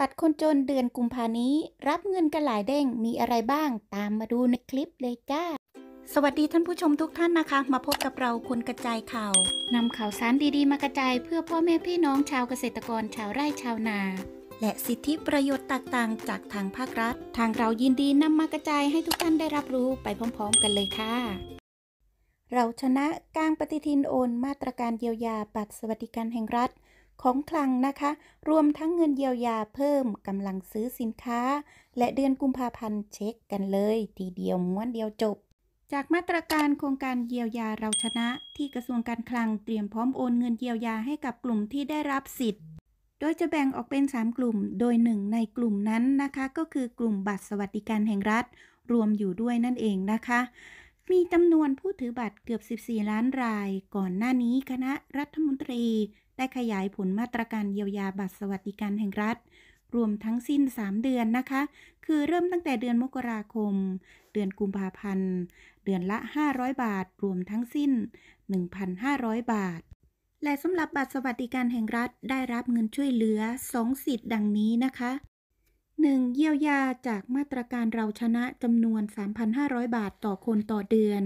ปัดคนจนเดือนกุมภานี้รับเงินกันหลายเด้งมีอะไรบ้างตามมาดูในคลิปเลยจ้า สวัสดีท่านผู้ชมทุกท่านนะคะ มาพบกับเราคนกระจายข่าวนำข่าวสารดีๆ มากระจายเพื่อพ่อแม่พี่น้องชาวเกษตรกรชาวไร่ชาวนา และสิทธิประโยชน์ต่างๆ จากทางภาครัฐ ทางเรายินดีนำมากระจายให้ทุกท่านได้รับรู้ไปพร้อมๆกันเลยค่ะ เราชนะกลางปฏิทินโอนมาตรการเยียวยาบัตรสวัสดิการแห่งรัฐของคลังนะคะ รวมทั้งเงินเยียวยาเพิ่มกำลังซื้อสินค้าและเดือนกุมภาพันธ์เช็คกันเลยทีเดียวม้วนเดียวจบ จากมาตรการโครงการเยียวยาเราชนะ ที่กระทรวงการคลังเตรียมพร้อมโอนเงินเยียวยาให้กับกลุ่มที่ได้รับสิทธิ์โดยจะแบ่งออกเป็น 3 กลุ่มโดยหนึ่งในกลุ่มนั้นนะคะ ก็คือกลุ่มบัตรสวัสดิการแห่งรัฐ รวมอยู่ด้วยนั่นเองนะคะมีจำนวนผู้ถือบัตรเกือบ 14 ล้านราย ก่อนหน้านี้คณะรัฐมนตรีได้ขยายผลมาตรการเยียวยาบัตรสวัสดิการแห่งรัฐ รวมทั้งสิ้น 3 เดือนนะคะ คือเริ่มตั้งแต่เดือนมกราคม เดือนกุมภาพันธ์ เดือนละ 500 บาท รวมทั้งสิ้น 1,500 บาท และสำหรับบัตรสวัสดิการแห่งรัฐได้รับเงินช่วยเหลือ 2 สิทธิ์ดังนี้นะคะ 1. เยียวยาจากมาตรการเราชนะจำนวน 3,500 บาทต่อคนต่อเดือน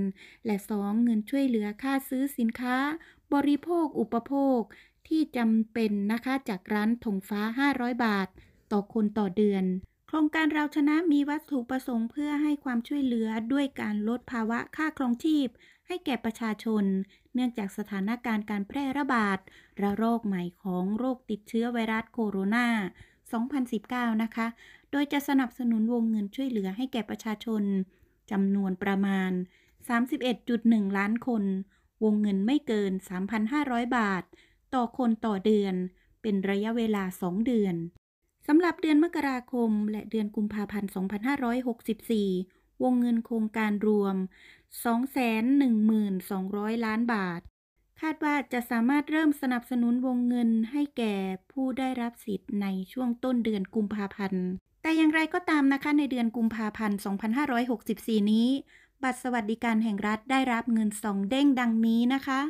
และ 2. เงินช่วยเหลือค่าซื้อสินค้า บริโภคอุปโภคที่จำเป็นนะคะจากร้านถงฟ้า 500 บาท ต่อคนต่อเดือน โครงการเราชนะมีวัตถุประสงค์เพื่อให้ความช่วยเหลือด้วยการลดภาวะค่าครองชีพ ให้แก่ประชาชน เนื่องจากสถานการณ์การแพร่ระบาดระลอกใหม่ของโรคติดเชื้อไวรัสโคโรนา2019 นะคะ โดยจะสนับสนุนวงเงินช่วยเหลือให้แก่ประชาชนจำนวนประมาณ 31.1 ล้านคน วงเงินไม่เกิน 3,500 บาท ต่อคนต่อเดือน เป็นระยะเวลา 2 เดือน สำหรับเดือนมกราคมและเดือนกุมภาพันธ์ 2564 วงเงินโครงการรวม 212,200 ล้านบาทคาดว่าจะสามารถเริ่มสนับสนุนวงเงินให้แก่ผู้ได้รับสิทธิ์ในช่วงต้นเดือนกุมภาพันธ์ แต่อย่างไรก็ตามนะคะในเดือนกุมภาพันธ์ 2564 นี้ บัตรสวัสดิการแห่งรัฐได้รับเงินสองเด้งดังนี้นะคะ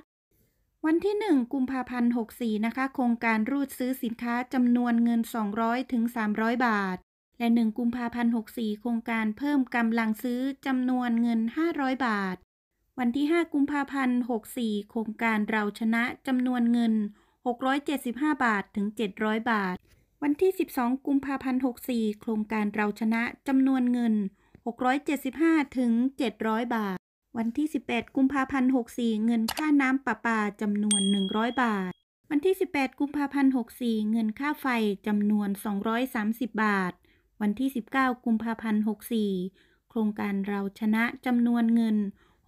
วันที่ 1 กุมภาพันธ์ 64 นะคะ โครงการรูดซื้อสินค้าจำนวนเงิน 200ถึง300 บาท และ 1 กุมภาพันธ์ 64 โครงการเพิ่มกำลังซื้อจำนวนเงิน 500 บาทวันที่5กุมภาพันธ์64 โครงการเราชนะ จำนวนเงิน675บาท ถึง700บาท วันที่ 12 กุมภาพันธ์64 โครงการเราชนะ จำนวนเงิน675ถึง700บาท วันที่18กุมภาพันธ์64 เงินค่าน้ำประปาจำนวน 100 บาท วันที่18กุมภาพันธ์64 เงินค่าไฟจำนวน 230 บาท วันที่ 19 กุมภาพันธ์64 โครงการเราชนะจำนวนเงิน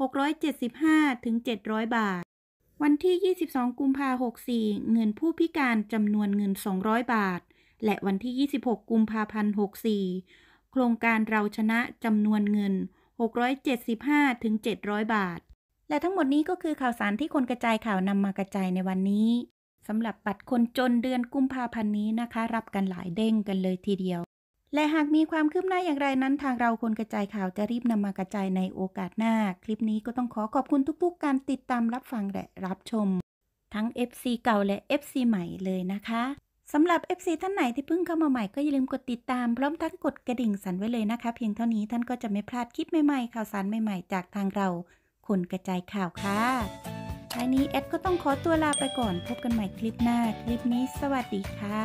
675ถึง700 บาท วันที่ 22 กุมภา 64 เงินผู้พิการจำนวนเงิน 200 บาท และวันที่ 26 กุมภาพันธ์64 โครงการเราชนะจำนวนเงิน 675ถึง700 บาท และทั้งหมดนี้ก็คือข่าวสารที่คนกระจายข่าวนำมากระจายในวันนี้สำหรับบัตรคนจนเดือนกุมภาพันธ์นี้นะคะ รับกันหลายเด้งกันเลยทีเดียวและหากมีความคืบหน้าอย่างไรนั้นทางเราคนกระจายข่าวจะรีบนำมากระจายในโอกาสหน้า คลิปนี้ก็ต้องขอขอบคุณทุกๆ การติดตามรับฟังและ รับชม ทั้ง FC เก่าและ FC ใหม่เลยนะคะสำหรับ FC ท่านไหนที่เพิ่งเข้ามาใหม่ก็อย่าลืมกดติดตามพร้อมทั้งกดกระดิ่งสั่นไว้เลยนะคะ เพียงเท่านี้ท่านก็จะไม่พลาดคลิปใหม่ๆข่าวสารใหม่ๆ จากทางเราคนกระจายข่าวค่ะท้ายนี้แอดก็ต้องขอตัวลาไปก่อน พบกันใหม่คลิปหน้า คลิปนี้ สวัสดีค่ะ